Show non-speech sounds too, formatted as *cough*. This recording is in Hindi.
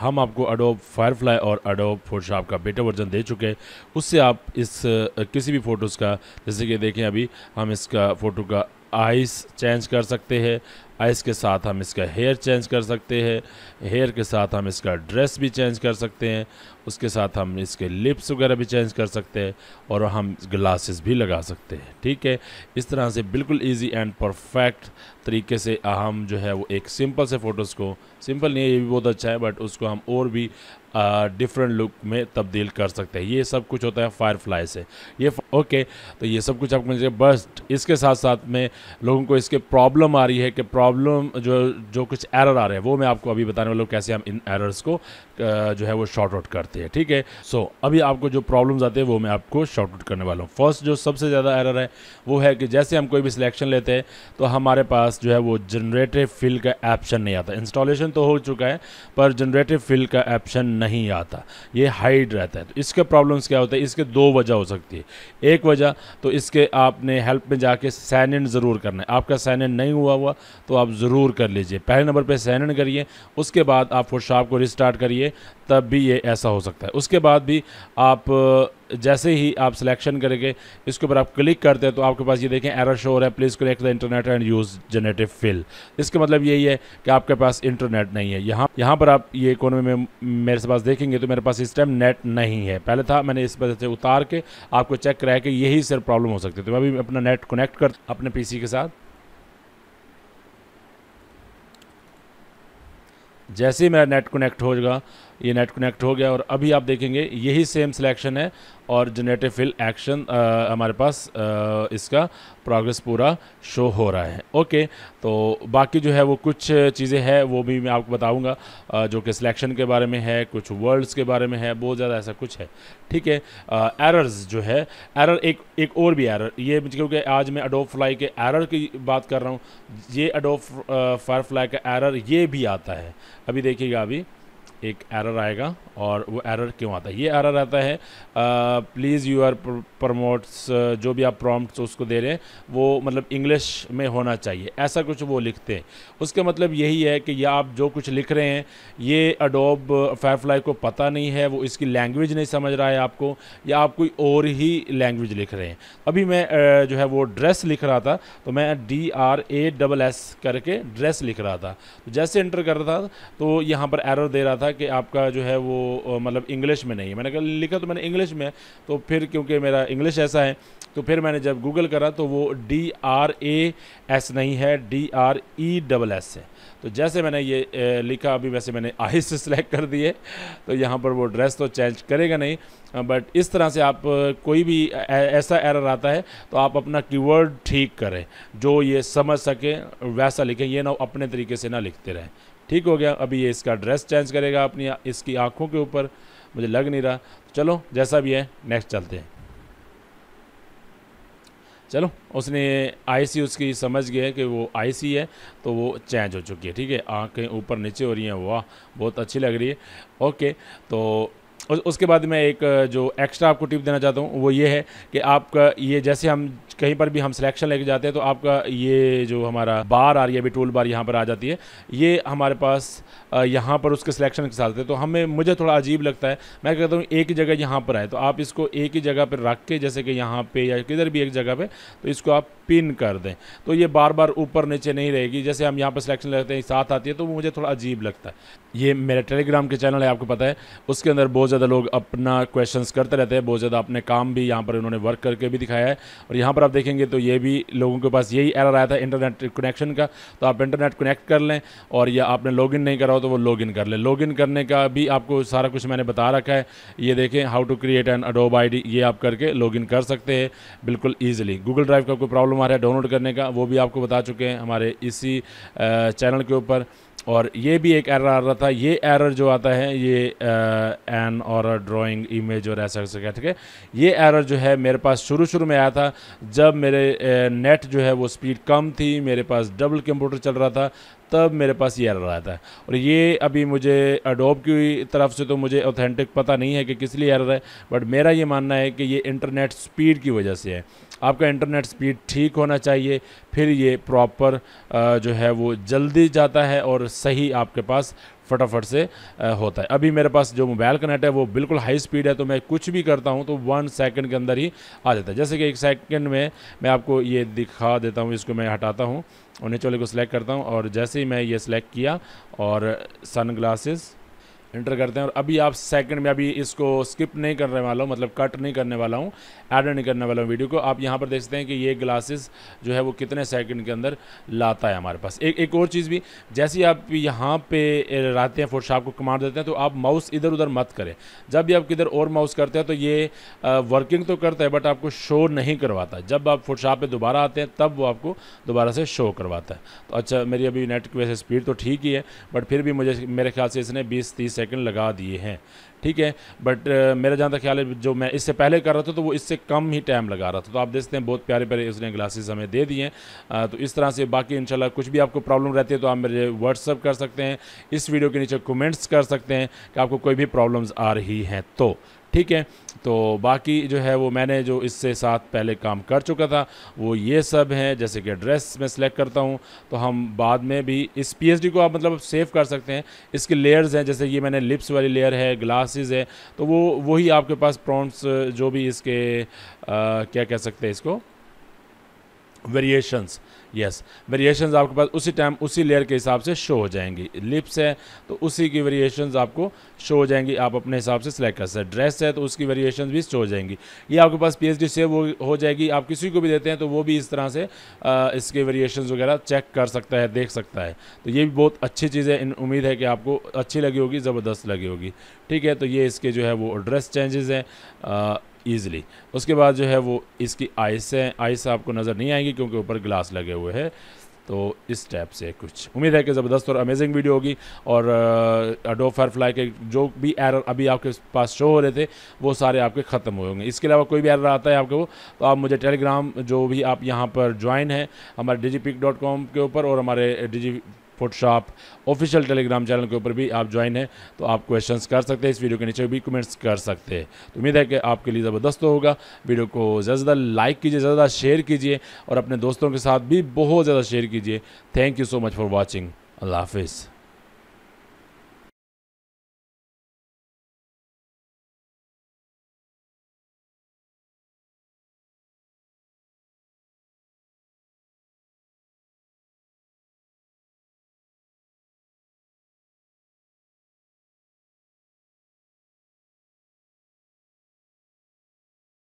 हम आपको अडोब फायरफ्लाई और अडोब फोटोशॉप का बेटा वर्जन दे चुके हैं उससे आप इस किसी भी फ़ोटोज़ का जैसे कि देखें अभी हम इसका फ़ोटो का आइस चेंज कर सकते हैं इसके साथ हम इसका हेयर चेंज कर सकते हैं हेयर के साथ हम इसका ड्रेस भी चेंज कर सकते हैं उसके साथ हम इसके लिप्स वगैरह भी चेंज कर सकते हैं और हम ग्लासेस भी लगा सकते हैं ठीक है इस तरह से बिल्कुल इजी एंड परफेक्ट तरीके से हम जो है वो एक सिंपल से फ़ोटोज़ को सिंपल नहीं है ये भी बहुत अच्छा है बट उसको हम और भी डिफरेंट लुक में तब्दील कर सकते हैं ये सब कुछ होता है फायरफ्लाई से ये ओके तो ये सब कुछ आपको मिल बस इसके साथ साथ में लोगों को इसके प्रॉब्लम आ रही है कि प्रॉब्लम जो जो कुछ एरर आ रहे हैं वो मैं आपको अभी बताने वाला हूँ कैसे हम इन एरर्स को जो है वो शॉर्ट आउट करते हैं ठीक है सो so, अभी आपको जो प्रॉब्लम्स आते हैं वो मैं आपको शॉर्ट आउट करने वाला हूँ फर्स्ट जो सबसे ज़्यादा एरर है वो है कि जैसे हम कोई भी सिलेक्शन लेते हैं तो हमारे पास जो है वो जनरेटिव फिल का ऑप्शन नहीं आता इंस्टॉलेशन तो हो चुका है पर जनरेटिव फिल का ऑप्शन नहीं आता ये हाइड रहता है तो इसके प्रॉब्लम्स क्या होते हैं इसके दो वजह हो सकती है एक वजह तो इसके आपने हेल्प में जाके सैन इन ज़रूर करना है आपका सैन इन नहीं हुआ हुआ तो आप ज़रूर कर लीजिए पहले नंबर पर सैन इन करिए उसके बाद आप फोटोशॉप को रिस्टार्ट करिए तब भी ये ऐसा हो सकता है उसके बाद भी आप जैसे ही आप सिलेक्शन करेंगे इसके ऊपर आप क्लिक करते हैं तो आपके पास ये देखें एरर रहा है please connect the internet and use generative fill इसका मतलब यही है कि आपके पास इंटरनेट नहीं है यहाँ यहाँ पर आप ये कोने में मेरे पास देखेंगे तो मेरे पास इस टाइम नेट नहीं है पहले था मैंने इस वजह से उतार के आपको चेक कराया कि यही सिर्फ प्रॉब्लम हो सकती है तो मैं अभी अपना नेट कनेक्ट कर अपने पी के साथ जैसे ही मेरा नेट कनेक्ट होगा ये नेट कनेक्ट हो गया और अभी आप देखेंगे यही सेम सिलेक्शन है और जनरेटिव फिल एक्शन हमारे पास आ, इसका प्रोग्रेस पूरा शो हो रहा है ओके तो बाकी जो है वो कुछ चीज़ें हैं वो भी मैं आपको बताऊंगा जो कि सिलेक्शन के बारे में है कुछ वर्ड्स के बारे में है बहुत ज़्यादा ऐसा कुछ है ठीक है एरर्स जो है एरर एक एक और भी एरर ये क्योंकि आज मैं अडोप फ्लाई के एरर की बात कर रहा हूँ ये अडोप फायर फ्लाई का एरर ये भी आता है अभी देखिएगा अभी एक एरर आएगा और वो एरर क्यों आता है ये एरर आता है प्लीज़ यू आर प्रमोट्स जो भी आप प्रॉम्प्ट्स उसको दे रहे हैं वो मतलब इंग्लिश में होना चाहिए ऐसा कुछ वो लिखते हैं उसका मतलब यही है कि या आप जो कुछ लिख रहे हैं ये अडोब फायरफ्लाई को पता नहीं है वो इसकी लैंग्वेज नहीं समझ रहा है आपको या आप कोई और ही लैंग्वेज लिख रहे हैं अभी मैं जो है वो ड्रेस लिख रहा था तो मैं D R A double S करके ड्रेस लिख रहा था तो जैसे इंटर कर रहा था तो यहाँ पर एरर दे रहा था था कि आपका जो है वो मतलब इंग्लिश में नहीं है मैंने कहा लिखा तो मैंने इंग्लिश में तो फिर क्योंकि मेरा इंग्लिश ऐसा है तो फिर मैंने जब गूगल करा तो वो डी आर ए एस नहीं है D R E double S है तो जैसे मैंने ये लिखा अभी वैसे मैंने आहिस्त सेलेक्ट *laughs* कर दिए तो यहाँ पर वो ड्रेस तो चेंज करेगा नहीं बट इस तरह से आप कोई भी ऐसा एरर आता है तो आप अपना कीवर्ड ठीक करें जो ये समझ सके वैसा लिखें ये ना अपने तरीके से ना लिखते रहें ठीक हो गया अभी ये इसका ड्रेस चेंज करेगा अपनी इसकी आँखों के ऊपर मुझे लग नहीं रहा तो चलो जैसा भी है नेक्स्ट चलते हैं चलो उसने आईसी उसकी समझ गया कि वो आईसी है तो वो चेंज हो चुकी है ठीक है आँखें ऊपर नीचे हो रही हैं वाह बहुत अच्छी लग रही है ओके तो और उसके बाद मैं एक जो एक्स्ट्रा आपको टिप देना चाहता हूँ वो ये है कि आपका ये जैसे हम कहीं पर भी हम सिलेक्शन लेके जाते हैं तो आपका ये जो हमारा बार आ रही है अभी टूल बार यहाँ पर आ जाती है ये हमारे पास यहाँ पर उसके सिलेक्शन के साथ है तो हमें मुझे थोड़ा अजीब लगता है मैं कहता हूँ एक ही जगह यहाँ पर आए तो आप इसको एक ही जगह पर रख के जैसे कि यहाँ पे या किधर भी एक जगह पे तो इसको आप पिन कर दें तो ये बार बार ऊपर नीचे नहीं रहेगी जैसे हम यहाँ पर सिलेक्शन लेते हैं साथ आती है तो मुझे थोड़ा अजीब लगता है ये मेरा टेलीग्राम के चैनल है आपको पता है उसके अंदर बहुत ज़्यादा लोग अपना क्वेश्चन करते रहते हैं बहुत ज़्यादा अपने काम भी यहाँ पर उन्होंने वर्क करके भी दिखाया है और यहाँ पर आप देखेंगे तो ये भी लोगों के पास यही एरर आया था इंटरनेट कनेक्शन का तो आप इंटरनेट कनेक्ट कर लें और या आपने लॉग नहीं करा हो तो वो लॉग कर लें लॉग करने का भी आपको सारा कुछ मैंने बता रखा है ये देखें how to create an Adobe I ये आप करके लॉग कर सकते हैं बिल्कुल ईजिली गूगल ड्राइव का कोई प्रॉब्लम आ रहा है डाउनलोड करने का वो भी आपको बता चुके हैं हमारे इसी चैनल के ऊपर और ये भी एक एरर आ रहा था ये एरर जो आता है ये एन और ड्राइंग इमेज और ऐसा ऐसा ठीक है ये एरर जो है मेरे पास शुरू शुरू में आया था जब मेरे नेट uh, जो है वो स्पीड कम थी मेरे पास डबल कंप्यूटर चल रहा था तब मेरे पास ये एरर आता है और ये अभी मुझे अडोब की तरफ से तो मुझे ऑथेंटिक पता नहीं है कि किस लिए एरर है बट मेरा ये मानना है कि ये इंटरनेट स्पीड की वजह से है आपका इंटरनेट स्पीड ठीक होना चाहिए फिर ये प्रॉपर जो है वो जल्दी जाता है और सही आपके पास फटाफट से होता है अभी मेरे पास जो मोबाइल कनेक्ट है वो बिल्कुल हाई स्पीड है तो मैं कुछ भी करता हूँ तो वन सेकंड के अंदर ही आ जाता है जैसे कि एक सेकंड में मैं आपको ये दिखा देता हूँ इसको मैं हटाता हूँ और नेचोले को सिलेक्ट करता हूँ और जैसे ही मैं ये सिलेक्ट किया और सन ग्लासेस इंटर करते हैं और अभी आप सेकंड में अभी इसको स्किप नहीं करने वाला हूँ मतलब कट नहीं करने वाला हूँ ऐड नहीं करने वाला हूँ वीडियो को आप यहाँ पर देखते हैं कि ये ग्लासेस जो है वो कितने सेकंड के अंदर लाता है हमारे पास एक एक और चीज़ भी जैसे आप यहाँ पे रहते हैं फोटोशॉप को कमांड देते हैं तो आप माउस इधर उधर मत करें जब भी आप किधर और माउस करते हैं तो ये वर्किंग तो करता है बट आपको शो नहीं करवाता जब आप फोटोशॉप पर दोबारा आते हैं तब वो आपको दोबारा से शो करवाता है तो अच्छा मेरी अभी नेट की वैसे स्पीड तो ठीक ही है बट फिर भी मुझे मेरे ख्याल से इसने बीस तीस सेकंड लगा दिए हैं ठीक है बट uh, मेरा जहाँ तक ख्याल है जो मैं इससे पहले कर रहा था तो वो इससे कम ही टाइम लगा रहा था तो आप देखते हैं बहुत प्यारे प्यारे उसने ग्लासेस हमें दे दिए हैं uh, तो इस तरह से बाकी इंशाल्लाह कुछ भी आपको प्रॉब्लम रहती है तो आप मेरे व्हाट्सअप कर सकते हैं इस वीडियो के नीचे कमेंट्स कर सकते हैं कि आपको कोई भी प्रॉब्लम्स आ रही हैं तो ठीक है तो बाकी जो है वो मैंने जो इससे साथ पहले काम कर चुका था वो ये सब हैं जैसे कि एड्रेस मैं सिलेक्ट करता हूँ तो हम बाद में भी इस पीएचडी को आप मतलब सेव कर सकते हैं इसके लेयर्स हैं जैसे ये मैंने लिप्स वाली लेयर है ग्लासेस है तो वो वही आपके पास प्रॉन्ट्स जो भी इसके आ, क्या कह सकते हैं इसको वेरिएशंस यस वेरिएशंस आपके पास उसी टाइम उसी लेयर के हिसाब से शो हो जाएंगी लिप्स है तो उसी की वेरिएशंस आपको शो हो जाएंगी आप अपने हिसाब से सिलेक्ट कर सकते ड्रेस है तो उसकी वेरिएशंस भी शो हो जाएंगी ये आपके पास पीएचडी सेव हो, हो जाएगी आप किसी को भी देते हैं तो वो भी इस तरह से आ, इसके वेरिएशन वगैरह चेक कर सकता है देख सकता है तो ये भी बहुत अच्छी चीज़ है उम्मीद है कि आपको अच्छी लगी होगी ज़बरदस्त लगी होगी ठीक है तो ये इसके जो है वो ड्रेस चेंजेस हैं ईजिली उसके बाद जो है वो इसकी आइसें आइस आपको नज़र नहीं आएंगी क्योंकि ऊपर ग्लास लगे हुए हैं तो इस टाइप से कुछ उम्मीद है कि ज़बरदस्त और अमेजिंग वीडियो होगी और अडो फायरफ्लाई के जो भी एरर अभी आपके पास शो हो रहे थे वो सारे आपके ख़त्म हुए होंगे इसके अलावा कोई भी एरर आता है आपके वो तो आप मुझे टेलीग्राम जो भी आप यहाँ पर ज्वाइन है हमारे डिजी के ऊपर और हमारे Digi Photoshop official Telegram channel के ऊपर भी आप ज्वाइन हैं तो आप क्वेश्चंस कर सकते हैं इस वीडियो के नीचे भी कमेंट्स कर सकते हैं तो उम्मीद है कि आपके लिए ज़बरदस्त तो होगा वीडियो को ज़्यादा ज़्यादा लाइक कीजिए ज़्यादा शेयर कीजिए और अपने दोस्तों के साथ भी बहुत ज़्यादा शेयर कीजिए thank you so much for watching अल्लाह हाफिज़